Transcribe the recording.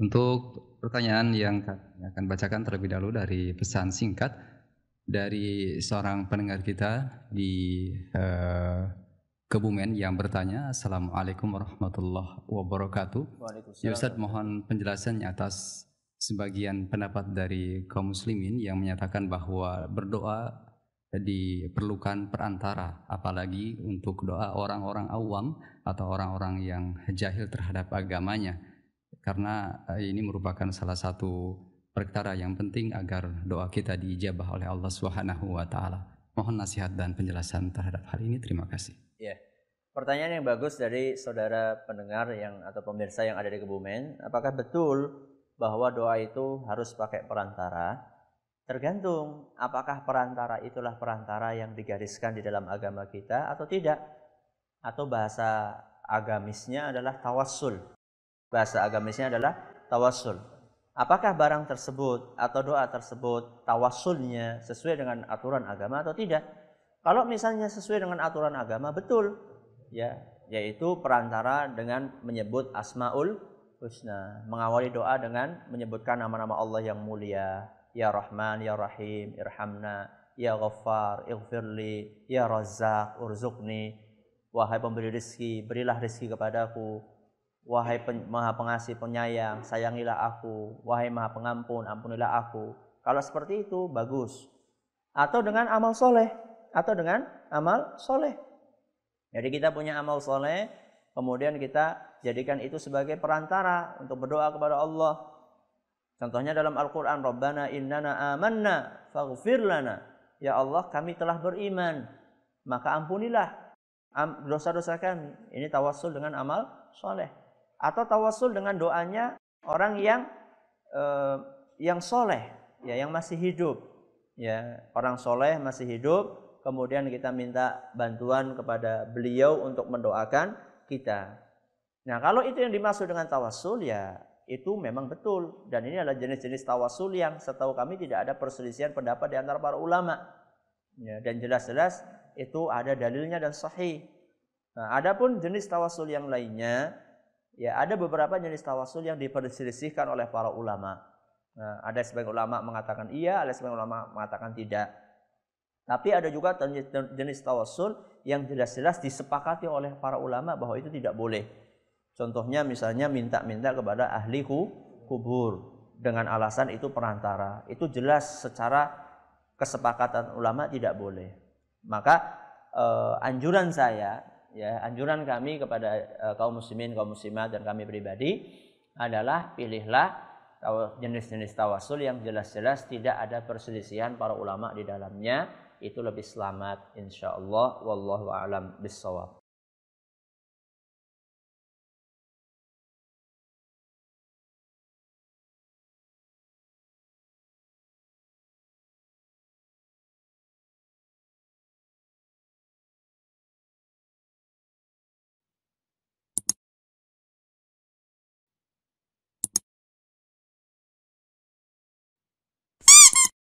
Untuk pertanyaan yang akan bacakan terlebih dahulu dari pesan singkat dari seorang pendengar kita di eh, Kebumen yang bertanya, Assalamualaikum warahmatullahi wabarakatuh. Ya Ustaz, mohon penjelasannya atas sebagian pendapat dari kaum muslimin yang menyatakan bahwa berdoa diperlukan perantara, apalagi untuk doa orang-orang awam atau orang-orang yang jahil terhadap agamanya karena eh, ini merupakan salah satu perkara yang penting agar doa kita diijabah oleh Allah Subhanahu wa taala. Mohon nasihat dan penjelasan terhadap hal ini. Terima kasih. Ya. Pertanyaan yang bagus dari saudara pendengar yang atau pemirsa yang ada di Kebumen, apakah betul bahwa doa itu harus pakai perantara? Tergantung apakah perantara itulah perantara yang digariskan di dalam agama kita atau tidak. Atau bahasa agamisnya adalah tawassul. Bahasa agamisnya adalah tawasul Apakah barang tersebut atau doa tersebut tawasulnya sesuai dengan aturan agama atau tidak? Kalau misalnya sesuai dengan aturan agama, betul. Ya, yaitu perantara dengan menyebut asmaul husna, mengawali doa dengan menyebutkan nama-nama Allah yang mulia. Ya Rahman, Ya Rahim, Irhamna, Ya Ghaffar, Ighfirli, Ya Razzaq, Urzuqni. Wahai pemberi rizki, berilah rizki kepadaku. Wahai pen, maha pengasih penyayang, sayangilah aku. Wahai maha pengampun, ampunilah aku. Kalau seperti itu, bagus. Atau dengan amal soleh. Atau dengan amal soleh. Jadi kita punya amal soleh, kemudian kita jadikan itu sebagai perantara untuk berdoa kepada Allah. Contohnya dalam Al-Quran, Rabbana innana amanna faghfir lana. Ya Allah, kami telah beriman, maka ampunilah dosa-dosa kami. Ini tawassul dengan amal soleh atau tawasul dengan doanya orang yang eh, yang soleh ya yang masih hidup ya orang soleh masih hidup kemudian kita minta bantuan kepada beliau untuk mendoakan kita nah kalau itu yang dimaksud dengan tawasul ya itu memang betul dan ini adalah jenis-jenis tawasul yang setahu kami tidak ada perselisihan pendapat di antara para ulama ya, dan jelas-jelas itu ada dalilnya dan sahih nah, adapun jenis tawasul yang lainnya Ya, ada beberapa jenis tawasul yang diperselisihkan oleh para ulama. Nah, ada sebagian ulama mengatakan iya, ada sebagian ulama mengatakan tidak. Tapi ada juga jenis tawasul yang jelas-jelas disepakati oleh para ulama bahwa itu tidak boleh. Contohnya misalnya minta-minta kepada ahli kubur dengan alasan itu perantara. Itu jelas secara kesepakatan ulama tidak boleh. Maka eh, anjuran saya ya anjuran kami kepada uh, kaum muslimin, kaum muslimat dan kami pribadi adalah pilihlah jenis-jenis tawasul yang jelas-jelas tidak ada perselisihan para ulama di dalamnya itu lebih selamat insyaallah wallahu alam bisawab